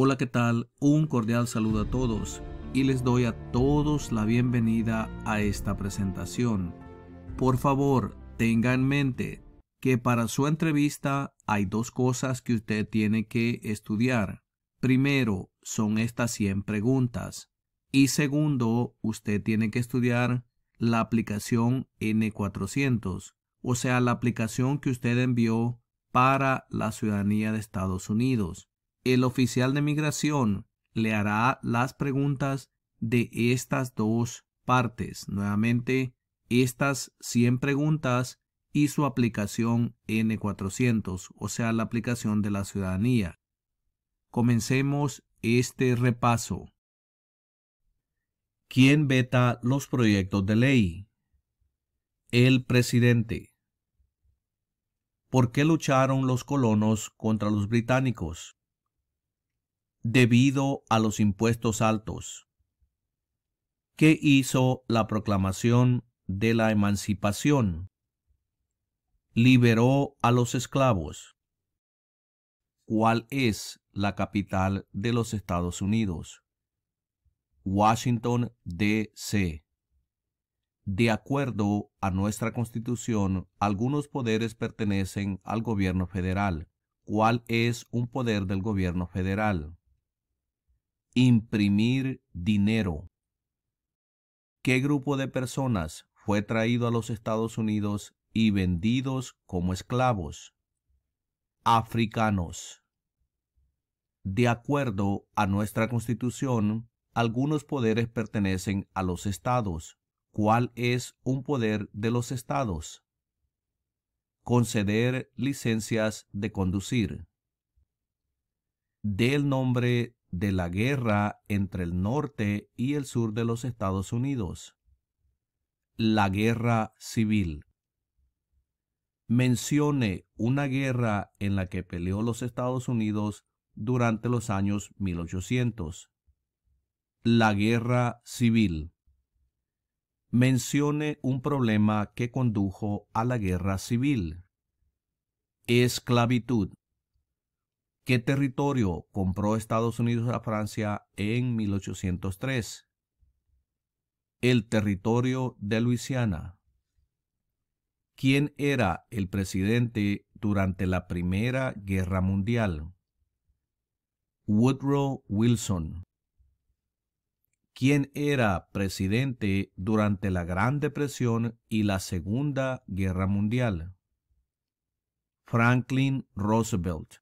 Hola, ¿qué tal? Un cordial saludo a todos y les doy a todos la bienvenida a esta presentación. Por favor, tenga en mente que para su entrevista hay dos cosas que usted tiene que estudiar. Primero, son estas 100 preguntas. Y segundo, usted tiene que estudiar la aplicación N400, o sea, la aplicación que usted envió para la ciudadanía de Estados Unidos el oficial de migración le hará las preguntas de estas dos partes. Nuevamente, estas 100 preguntas y su aplicación N400, o sea, la aplicación de la ciudadanía. Comencemos este repaso. ¿Quién veta los proyectos de ley? El presidente. ¿Por qué lucharon los colonos contra los británicos? debido a los impuestos altos. ¿Qué hizo la proclamación de la emancipación? Liberó a los esclavos. ¿Cuál es la capital de los Estados Unidos? Washington, D.C. De acuerdo a nuestra Constitución, algunos poderes pertenecen al gobierno federal. ¿Cuál es un poder del gobierno federal? imprimir dinero. ¿Qué grupo de personas fue traído a los Estados Unidos y vendidos como esclavos? Africanos. De acuerdo a nuestra Constitución, algunos poderes pertenecen a los estados. ¿Cuál es un poder de los estados? Conceder licencias de conducir. Del nombre de la guerra entre el norte y el sur de los Estados Unidos. La guerra civil. Mencione una guerra en la que peleó los Estados Unidos durante los años 1800. La guerra civil. Mencione un problema que condujo a la guerra civil. Esclavitud. ¿Qué territorio compró Estados Unidos a Francia en 1803? El territorio de Luisiana. ¿Quién era el presidente durante la Primera Guerra Mundial? Woodrow Wilson. ¿Quién era presidente durante la Gran Depresión y la Segunda Guerra Mundial? Franklin Roosevelt.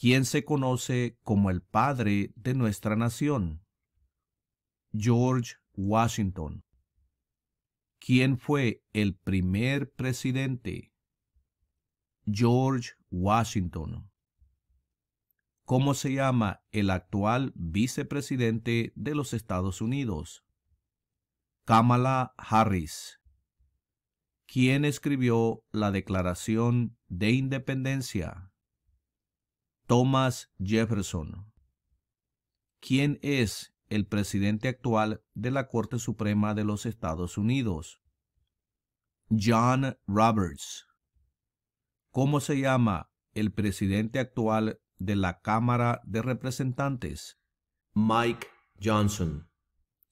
¿Quién se conoce como el padre de nuestra nación, George Washington, ¿Quién fue el primer presidente, George Washington. ¿Cómo se llama el actual vicepresidente de los Estados Unidos? Kamala Harris. ¿Quién escribió la Declaración de Independencia? Thomas Jefferson, ¿Quién es el presidente actual de la Corte Suprema de los Estados Unidos. John Roberts. ¿Cómo se llama el presidente actual de la Cámara de Representantes? Mike Johnson.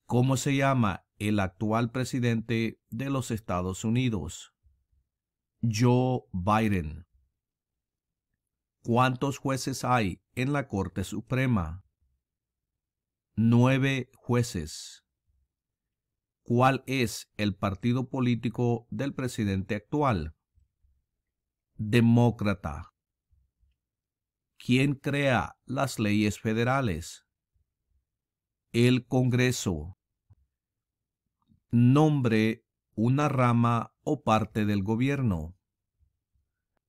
¿Cómo se llama el actual presidente de los Estados Unidos? Joe Biden. ¿Cuántos jueces hay en la Corte Suprema? Nueve jueces. ¿Cuál es el partido político del presidente actual? Demócrata. ¿Quién crea las leyes federales? El Congreso. Nombre una rama o parte del gobierno.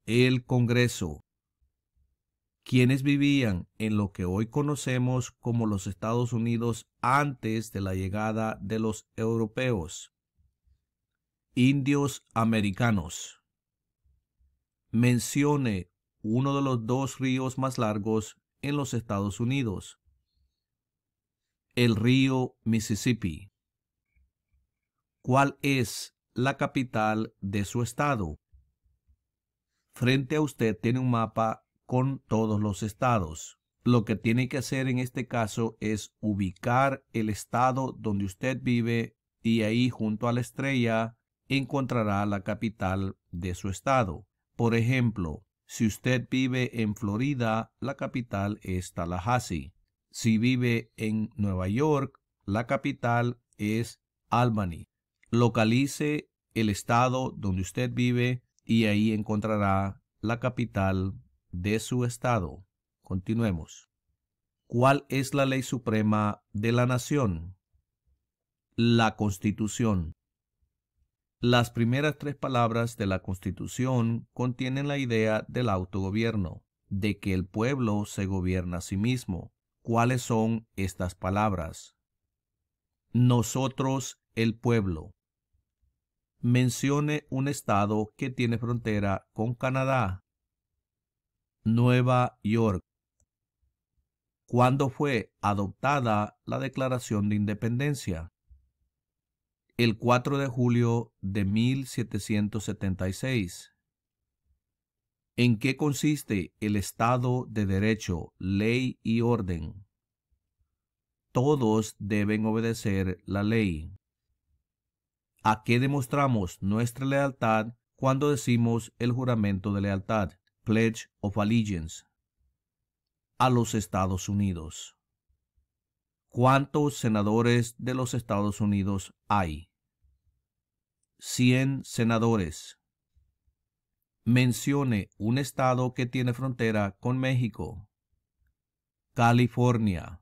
El Congreso quienes vivían en lo que hoy conocemos como los Estados Unidos antes de la llegada de los europeos. Indios americanos. Mencione uno de los dos ríos más largos en los Estados Unidos. El río Mississippi. ¿Cuál es la capital de su estado? Frente a usted tiene un mapa con todos los estados. Lo que tiene que hacer en este caso es ubicar el estado donde usted vive y ahí junto a la estrella encontrará la capital de su estado. Por ejemplo, si usted vive en Florida, la capital es Tallahassee. Si vive en Nueva York, la capital es Albany. Localice el estado donde usted vive y ahí encontrará la capital de su Estado. Continuemos. ¿Cuál es la ley suprema de la nación? La Constitución. Las primeras tres palabras de la Constitución contienen la idea del autogobierno, de que el pueblo se gobierna a sí mismo. ¿Cuáles son estas palabras? Nosotros, el pueblo. Mencione un estado que tiene frontera con Canadá, Nueva York, ¿Cuándo fue adoptada la Declaración de Independencia. El 4 de julio de 1776. ¿En qué consiste el Estado de Derecho, ley y orden? Todos deben obedecer la ley. ¿A qué demostramos nuestra lealtad cuando decimos el juramento de lealtad? Pledge of Allegiance a los Estados Unidos. ¿Cuántos senadores de los Estados Unidos hay? 100 senadores. Mencione un estado que tiene frontera con México. California.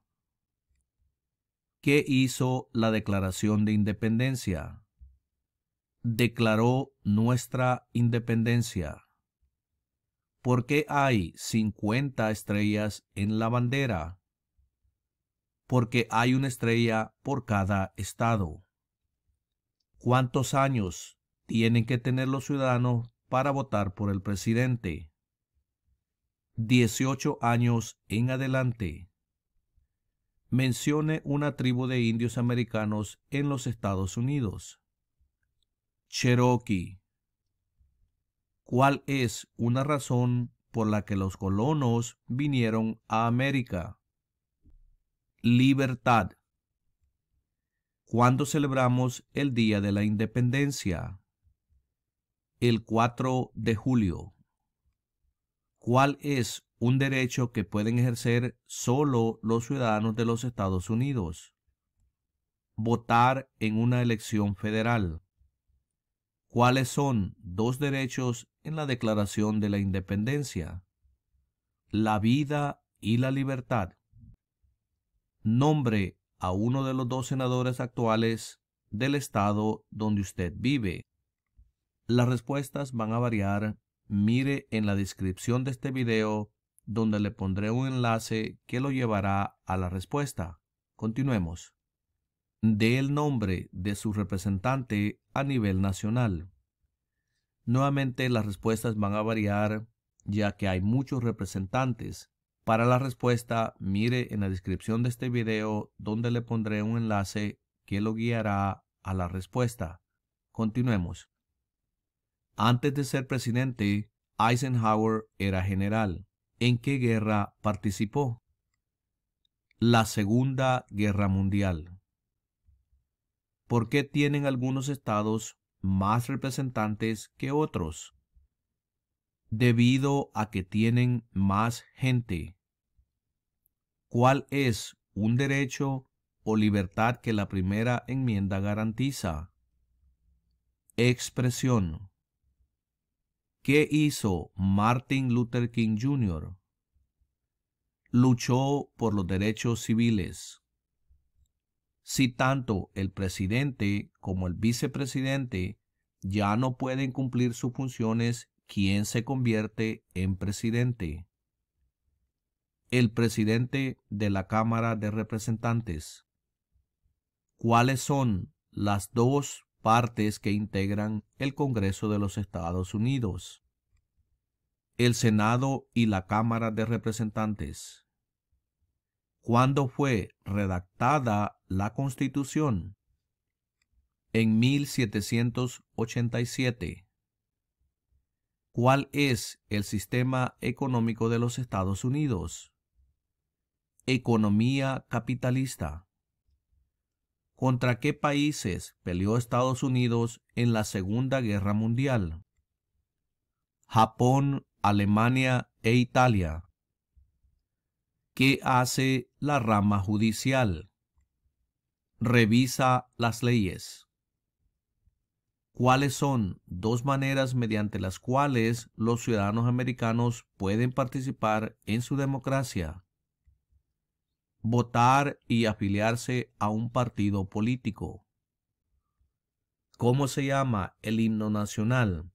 ¿Qué hizo la Declaración de Independencia? Declaró nuestra independencia. ¿Por qué hay 50 estrellas en la bandera? Porque hay una estrella por cada estado. ¿Cuántos años tienen que tener los ciudadanos para votar por el presidente? 18 años en adelante. Mencione una tribu de indios americanos en los Estados Unidos. Cherokee cuál es una razón por la que los colonos vinieron a América. Libertad. ¿Cuándo celebramos el Día de la Independencia? El 4 de julio. ¿Cuál es un derecho que pueden ejercer solo los ciudadanos de los Estados Unidos? Votar en una elección federal cuáles son dos derechos en la Declaración de la Independencia, la vida y la libertad. Nombre a uno de los dos senadores actuales del estado donde usted vive. Las respuestas van a variar. Mire en la descripción de este video donde le pondré un enlace que lo llevará a la respuesta. Continuemos el nombre de su representante a nivel nacional. Nuevamente las respuestas van a variar ya que hay muchos representantes. Para la respuesta, mire en la descripción de este video donde le pondré un enlace que lo guiará a la respuesta. Continuemos. Antes de ser presidente, Eisenhower era general. ¿En qué guerra participó? La Segunda Guerra Mundial. ¿Por qué tienen algunos estados más representantes que otros? Debido a que tienen más gente. ¿Cuál es un derecho o libertad que la primera enmienda garantiza? Expresión. ¿Qué hizo Martin Luther King Jr.? Luchó por los derechos civiles si tanto el presidente como el vicepresidente ya no pueden cumplir sus funciones, ¿quién se convierte en presidente? El presidente de la Cámara de Representantes. ¿Cuáles son las dos partes que integran el Congreso de los Estados Unidos? El Senado y la Cámara de Representantes cuándo fue redactada la Constitución? En 1787. ¿Cuál es el sistema económico de los Estados Unidos? Economía capitalista. ¿Contra qué países peleó Estados Unidos en la Segunda Guerra Mundial? Japón, Alemania e Italia. ¿Qué hace la rama judicial. Revisa las leyes. ¿Cuáles son dos maneras mediante las cuales los ciudadanos americanos pueden participar en su democracia? Votar y afiliarse a un partido político. ¿Cómo se llama el himno nacional?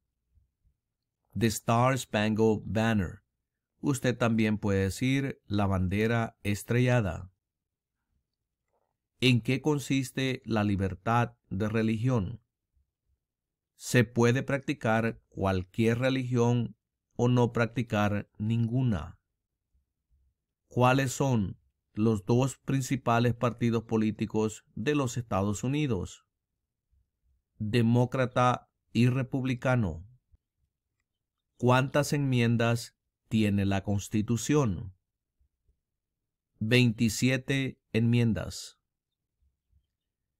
The Star Spangled Banner. Usted también puede decir la bandera estrellada. ¿En qué consiste la libertad de religión? Se puede practicar cualquier religión o no practicar ninguna. ¿Cuáles son los dos principales partidos políticos de los Estados Unidos? Demócrata y republicano. ¿Cuántas enmiendas tiene la Constitución. 27 enmiendas.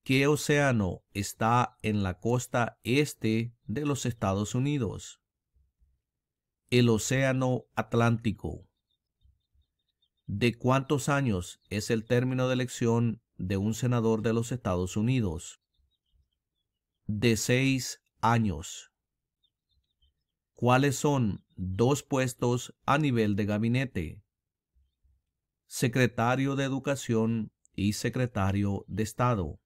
¿Qué océano está en la costa este de los Estados Unidos? El Océano Atlántico. ¿De cuántos años es el término de elección de un senador de los Estados Unidos? De seis años cuáles son dos puestos a nivel de gabinete, secretario de Educación y secretario de Estado.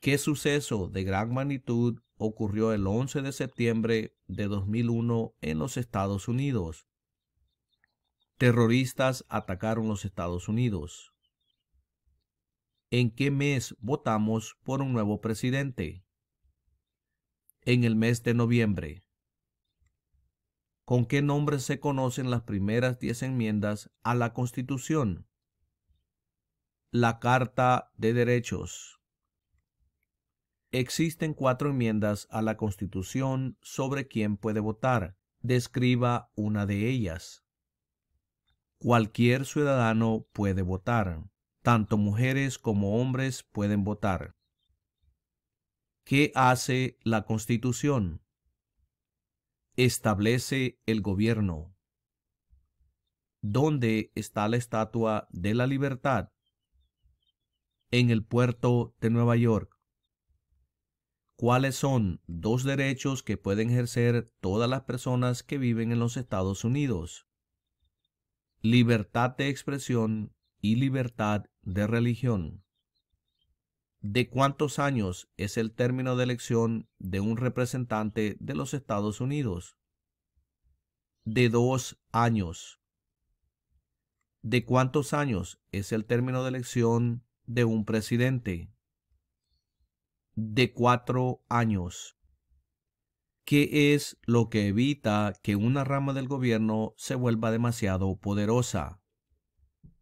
¿Qué suceso de gran magnitud ocurrió el 11 de septiembre de 2001 en los Estados Unidos? Terroristas atacaron los Estados Unidos. ¿En qué mes votamos por un nuevo presidente? En el mes de noviembre con qué nombre se conocen las primeras diez enmiendas a la Constitución. La Carta de Derechos. Existen cuatro enmiendas a la Constitución sobre quién puede votar. Describa una de ellas. Cualquier ciudadano puede votar. Tanto mujeres como hombres pueden votar. ¿Qué hace la Constitución? establece el gobierno. ¿Dónde está la Estatua de la Libertad? En el puerto de Nueva York. ¿Cuáles son dos derechos que pueden ejercer todas las personas que viven en los Estados Unidos? Libertad de expresión y libertad de religión de cuántos años es el término de elección de un representante de los Estados Unidos. De dos años. ¿De cuántos años es el término de elección de un presidente? De cuatro años. ¿Qué es lo que evita que una rama del gobierno se vuelva demasiado poderosa?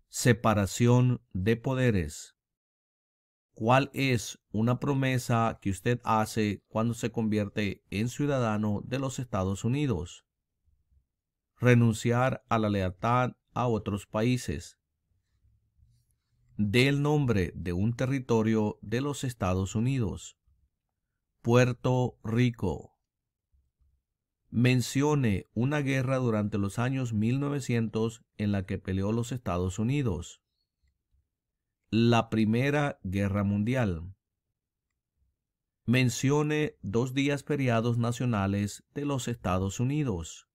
Separación de poderes cuál es una promesa que usted hace cuando se convierte en ciudadano de los Estados Unidos. Renunciar a la lealtad a otros países. el nombre de un territorio de los Estados Unidos. Puerto Rico. Mencione una guerra durante los años 1900 en la que peleó los Estados Unidos la Primera Guerra Mundial. Mencione dos días feriados nacionales de los Estados Unidos.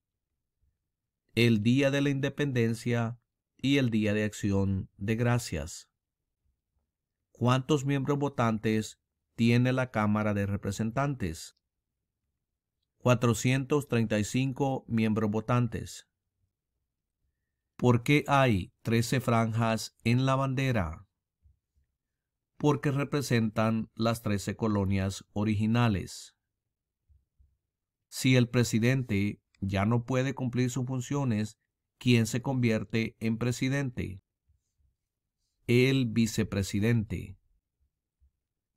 El Día de la Independencia y el Día de Acción de Gracias. ¿Cuántos miembros votantes tiene la Cámara de Representantes? 435 miembros votantes. ¿Por qué hay 13 franjas en la bandera? porque representan las trece colonias originales. Si el presidente ya no puede cumplir sus funciones, ¿quién se convierte en presidente? El vicepresidente.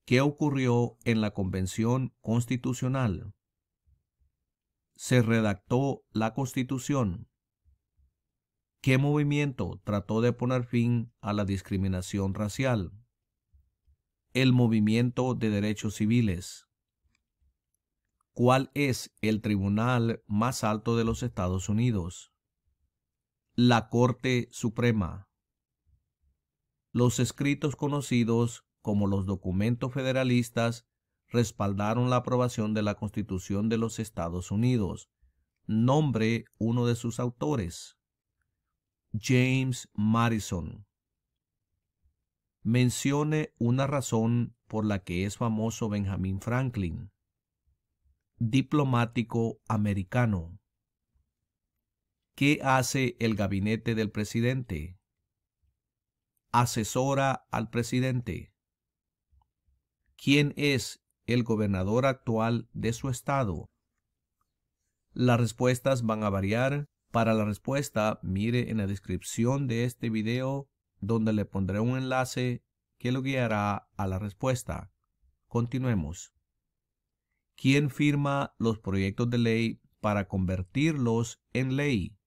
¿Qué ocurrió en la Convención Constitucional? Se redactó la Constitución. ¿Qué movimiento trató de poner fin a la discriminación racial? el movimiento de derechos civiles. ¿Cuál es el tribunal más alto de los Estados Unidos? La Corte Suprema. Los escritos conocidos como los documentos federalistas respaldaron la aprobación de la Constitución de los Estados Unidos. Nombre uno de sus autores. James Madison mencione una razón por la que es famoso Benjamin Franklin, diplomático americano. ¿Qué hace el gabinete del presidente? Asesora al presidente. ¿Quién es el gobernador actual de su estado? Las respuestas van a variar. Para la respuesta, mire en la descripción de este video donde le pondré un enlace que lo guiará a la respuesta. Continuemos. ¿Quién firma los proyectos de ley para convertirlos en ley?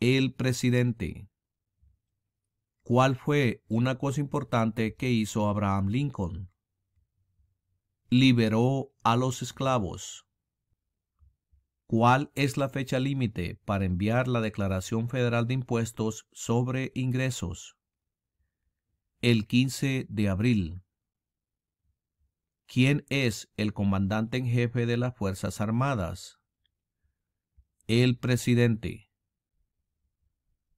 El presidente. ¿Cuál fue una cosa importante que hizo Abraham Lincoln? Liberó a los esclavos cuál es la fecha límite para enviar la Declaración Federal de Impuestos sobre Ingresos. El 15 de abril. ¿Quién es el comandante en jefe de las Fuerzas Armadas? El presidente.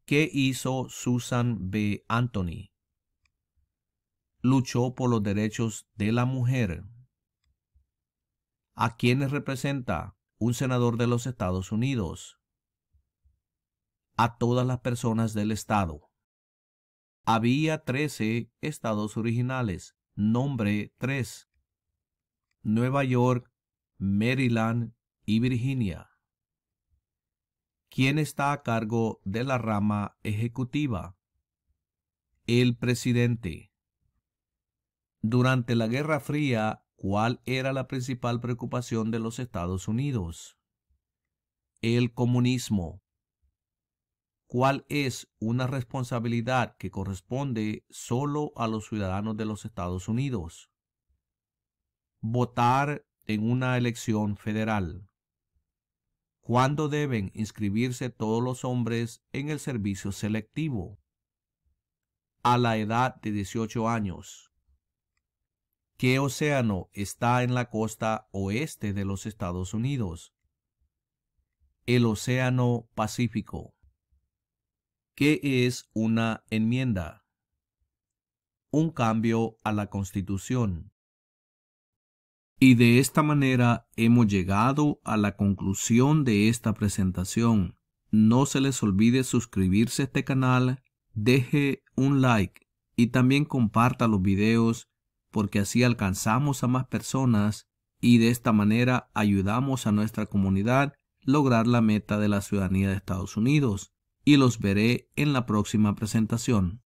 ¿Qué hizo Susan B. Anthony? Luchó por los derechos de la mujer. ¿A quiénes representa un senador de los Estados Unidos, a todas las personas del Estado. Había trece estados originales, nombre tres, Nueva York, Maryland y Virginia. ¿Quién está a cargo de la rama ejecutiva? El presidente. Durante la Guerra Fría, cuál era la principal preocupación de los Estados Unidos. El comunismo. ¿Cuál es una responsabilidad que corresponde solo a los ciudadanos de los Estados Unidos? Votar en una elección federal. ¿Cuándo deben inscribirse todos los hombres en el servicio selectivo? A la edad de 18 años. ¿Qué océano está en la costa oeste de los Estados Unidos? El Océano Pacífico. ¿Qué es una enmienda? Un cambio a la Constitución. Y de esta manera hemos llegado a la conclusión de esta presentación. No se les olvide suscribirse a este canal, deje un like y también comparta los videos porque así alcanzamos a más personas y de esta manera ayudamos a nuestra comunidad lograr la meta de la ciudadanía de Estados Unidos. Y los veré en la próxima presentación.